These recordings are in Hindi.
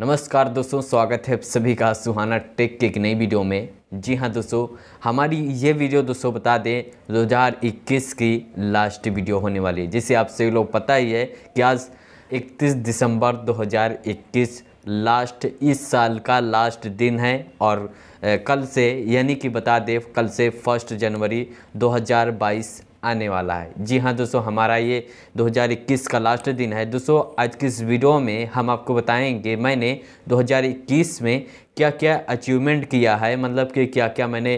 नमस्कार दोस्तों स्वागत है सभी का सुहाना टेक के एक नई वीडियो में जी हाँ दोस्तों हमारी ये वीडियो दोस्तों बता दें 2021 की लास्ट वीडियो होने वाली है जिसे आप सभी लोग पता ही है कि आज 31 दिसंबर 2021 लास्ट इस साल का लास्ट दिन है और कल से यानी कि बता दें कल से फर्स्ट जनवरी 2022 आने वाला है जी हाँ दोस्तों हमारा ये 2021 का लास्ट दिन है दोस्तों आज की इस वीडियो में हम आपको बताएंगे मैंने 2021 में क्या क्या अचीवमेंट किया है मतलब कि क्या क्या मैंने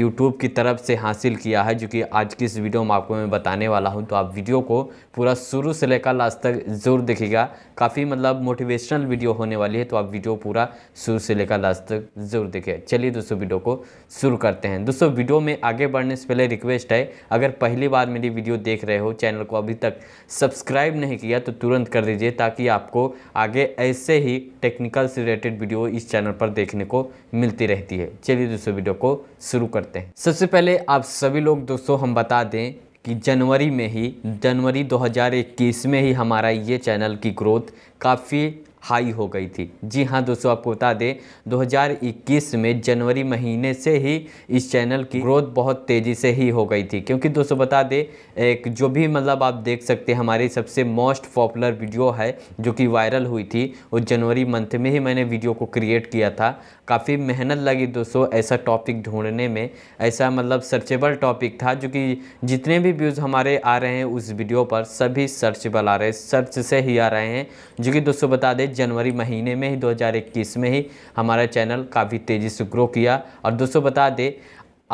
यूट्यूब की तरफ से हासिल किया है जो कि आज की इस वीडियो में आपको मैं बताने वाला हूं तो आप वीडियो को पूरा शुरू से लेकर लास्ट तक ज़रूर देखिएगा काफ़ी मतलब मोटिवेशनल वीडियो होने वाली है तो आप वीडियो पूरा शुरू से लेकर लास्ट तक ज़रूर देखिए चलिए दोस्तों वीडियो को शुरू करते हैं दोस्तों वीडियो में आगे बढ़ने से पहले रिक्वेस्ट है अगर पहली बार मेरी वीडियो देख रहे हो चैनल को अभी तक सब्सक्राइब नहीं किया तो तुरंत कर दीजिए ताकि आपको आगे ऐसे ही टेक्निकल से रिलेटेड वीडियो इस चैनल पर देखने को मिलती रहती है चलिए दोस्तों वीडियो को शुरू करते हैं सबसे पहले आप सभी लोग दोस्तों हम बता दें कि जनवरी में ही जनवरी 2021 में ही हमारा ये चैनल की ग्रोथ काफ़ी हाई हो गई थी जी हाँ दोस्तों आपको बता दें 2021 में जनवरी महीने से ही इस चैनल की ग्रोथ बहुत तेज़ी से ही हो गई थी क्योंकि दोस्तों बता दें एक जो भी मतलब आप देख सकते हैं हमारी सबसे मोस्ट पॉपुलर वीडियो है जो कि वायरल हुई थी वो जनवरी मंथ में ही मैंने वीडियो को क्रिएट किया था काफ़ी मेहनत लगी दोस्तों ऐसा टॉपिक ढूंढने में ऐसा मतलब सर्चेबल टॉपिक था जो कि जितने भी व्यूज़ हमारे आ रहे हैं उस वीडियो पर सभी सर्चेबल आ रहे हैं सर्च से ही आ रहे हैं जो कि दोस्तों बता दें जनवरी महीने में ही 2021 में ही हमारा चैनल काफ़ी तेज़ी से ग्रो किया और दोस्तों बता दें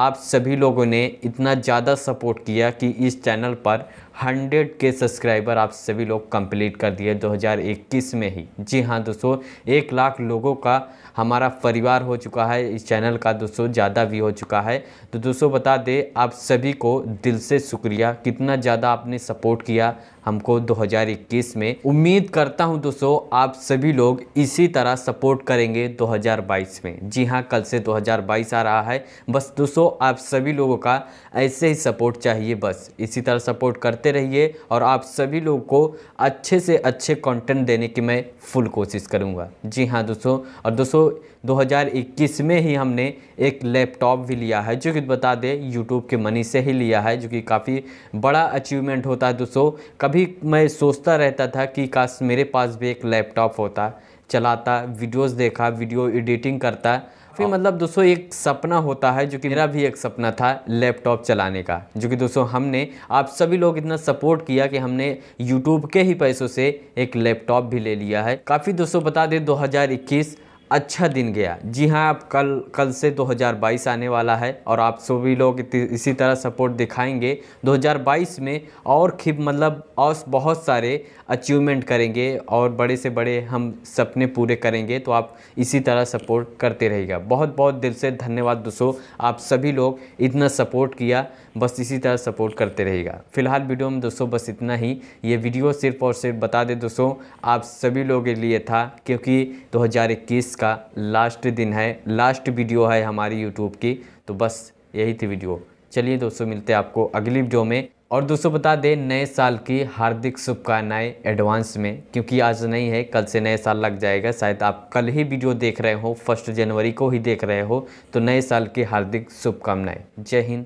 आप सभी लोगों ने इतना ज़्यादा सपोर्ट किया कि इस चैनल पर हंड्रेड के सब्सक्राइबर आप सभी लोग कंप्लीट कर दिए 2021 में ही जी हाँ दोस्तों एक लाख लोगों का हमारा परिवार हो चुका है इस चैनल का दोस्तों ज़्यादा भी हो चुका है तो दोस्तों बता दें आप सभी को दिल से शुक्रिया कितना ज़्यादा आपने सपोर्ट किया हमको 2021 में उम्मीद करता हूं दोस्तों आप सभी लोग इसी तरह सपोर्ट करेंगे 2022 में जी हां कल से 2022 आ रहा है बस दोस्तों आप सभी लोगों का ऐसे ही सपोर्ट चाहिए बस इसी तरह सपोर्ट करते करते रहिए और आप सभी लोग को अच्छे से अच्छे कंटेंट देने की मैं फुल कोशिश करूँगा जी हाँ दोस्तों और दोस्तों 2021 में ही हमने एक लैपटॉप भी लिया है जो कि बता दें यूट्यूब के मनी से ही लिया है जो कि काफ़ी बड़ा अचीवमेंट होता है दोस्तों कभी मैं सोचता रहता था कि काश मेरे पास भी एक लैपटॉप होता चलाता वीडियोस देखा वीडियो एडिटिंग करता फिर हाँ। मतलब दोस्तों एक सपना होता है जो कि मेरा भी एक सपना था लैपटॉप चलाने का जो कि दोस्तों हमने आप सभी लोग इतना सपोर्ट किया कि हमने यूट्यूब के ही पैसों से एक लैपटॉप भी ले लिया है काफ़ी दोस्तों बता दें 2021 अच्छा दिन गया जी हाँ आप कल कल से 2022 आने वाला है और आप सभी लोग इसी तरह सपोर्ट दिखाएंगे 2022 में और खिब मतलब और बहुत सारे अचीवमेंट करेंगे और बड़े से बड़े हम सपने पूरे करेंगे तो आप इसी तरह सपोर्ट करते रहेगा बहुत बहुत दिल से धन्यवाद दोस्तों आप सभी लोग इतना सपोर्ट किया बस इसी तरह सपोर्ट करते रहेगा फिलहाल वीडियो में दोस्तों बस इतना ही ये वीडियो सिर्फ और सिर्फ बता दें दोस्तों आप सभी लोगों के लिए था क्योंकि 2021 का लास्ट दिन है लास्ट वीडियो है हमारी यूट्यूब की तो बस यही थी वीडियो चलिए दोस्तों मिलते हैं आपको अगली वीडियो में और दोस्तों बता दें नए साल की हार्दिक शुभकामनाएं एडवांस में क्योंकि आज नहीं है कल से नए साल लग जाएगा शायद आप कल ही वीडियो देख रहे हो फर्स्ट जनवरी को ही देख रहे हो तो नए साल की हार्दिक शुभकामनाएं जय हिंद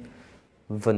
vând